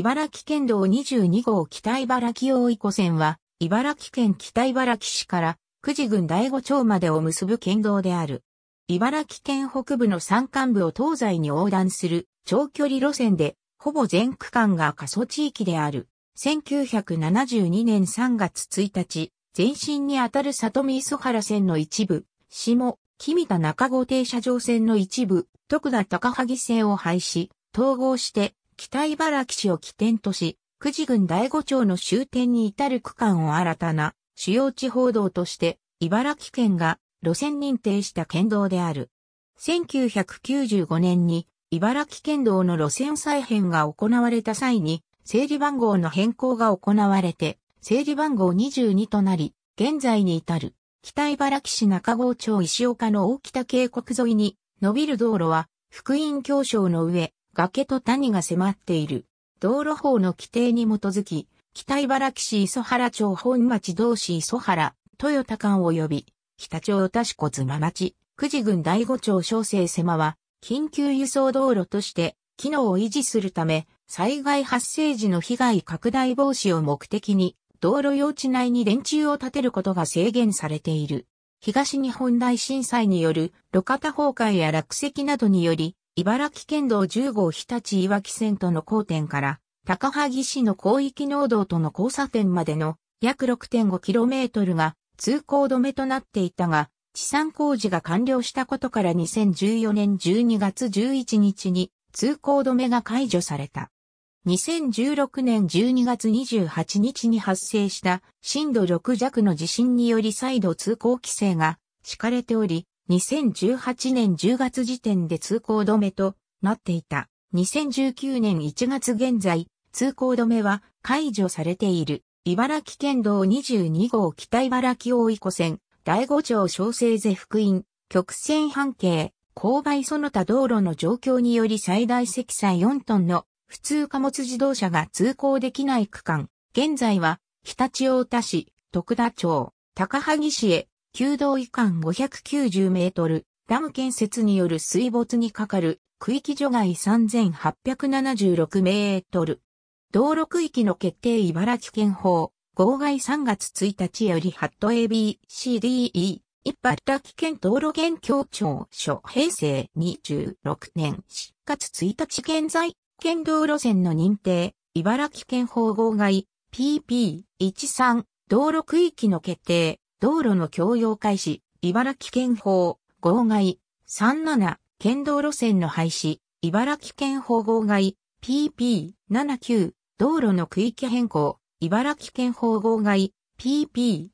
茨城県道22号北茨城大井湖線は、茨城県北茨城市から久慈郡第五町までを結ぶ県道である。茨城県北部の山間部を東西に横断する長距離路線で、ほぼ全区間が過疎地域である。1972年3月1日、前身にあたる里見磯原線の一部、下、君田中郷停車場線の一部、徳田高萩線を廃止、統合して、北茨城市を起点とし、九時郡第五町の終点に至る区間を新たな主要地方道として、茨城県が路線認定した県道である。1995年に茨城県道の路線再編が行われた際に、整理番号の変更が行われて、整理番号22となり、現在に至る、北茨城市中郷町石岡の大北渓谷沿いに、伸びる道路は、福音教省の上、崖と谷が迫っている。道路法の規定に基づき、北茨城市磯原町本町同市磯原、豊田間及び、北町田市小妻町、久慈郡第五町小生狭は、緊急輸送道路として、機能を維持するため、災害発生時の被害拡大防止を目的に、道路用地内に電柱を建てることが制限されている。東日本大震災による路肩崩壊や落石などにより、茨城県道10号日立岩木線との交点から、高萩市の広域農道との交差点までの約 6.5km が通行止めとなっていたが、地産工事が完了したことから2014年12月11日に通行止めが解除された。2016年12月28日に発生した震度6弱の地震により再度通行規制が敷かれており、2018年10月時点で通行止めとなっていた。2019年1月現在、通行止めは解除されている。茨城県道22号北茨城大井湖線、第五条小生瀬福音、曲線半径、勾配その他道路の状況により最大積載4トンの普通貨物自動車が通行できない区間。現在は、日立大田市、徳田町、高萩市へ旧道以間590メートル、ダム建設による水没にかかる区域除外3876メートル。道路区域の決定茨城県法、号外3月1日よりハット ABCDE、茨城県道路現協調所平成26年4月1日現在、県道路線の認定、茨城県法号外 PP13 道路区域の決定、道路の供用開始、茨城県法、号外、37、県道路線の廃止、茨城県法号外、PP79、道路の区域変更、茨城県法号外、PP78、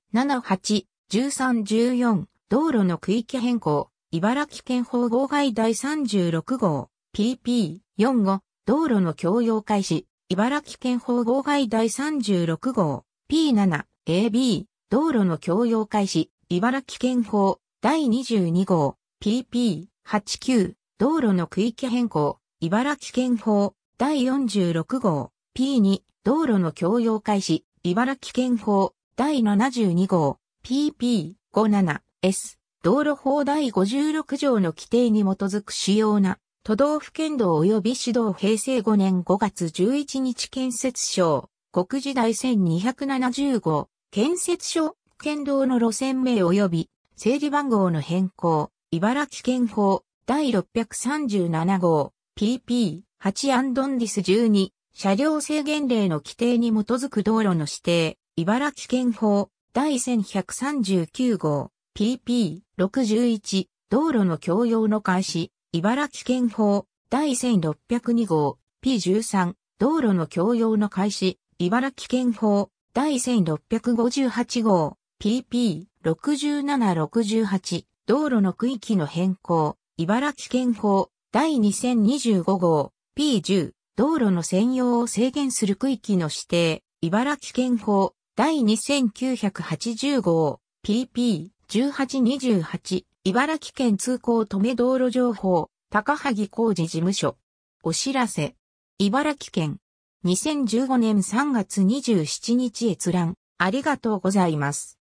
1314、道路の区域変更、茨城県法号外第36号、PP45、道路の供用開始、茨城県法号外第36号、P7、AB、道路の共用開始、茨城県法、第22号、PP89、道路の区域変更、茨城県法、第46号、P2、道路の共用開始、茨城県法、第72号、PP57S、道路法第56条の規定に基づく主要な都道府県道及び市道平成5年5月11日建設省、国時代1275建設所、県道の路線名及び、整理番号の変更、茨城県法、第637号、PP、8アンドンディス12、車両制限令の規定に基づく道路の指定、茨城県法、第1139号、PP、61、道路の共用の開始、茨城県法、第1602号、P13、道路の共用の開始、茨城県法、第1658号 PP6768 道路の区域の変更茨城県法第2025号 P10 道路の専用を制限する区域の指定茨城県法第2980号 PP1828 茨城県通行止め道路情報高萩工事事務所お知らせ茨城県2015年3月27日閲覧、ありがとうございます。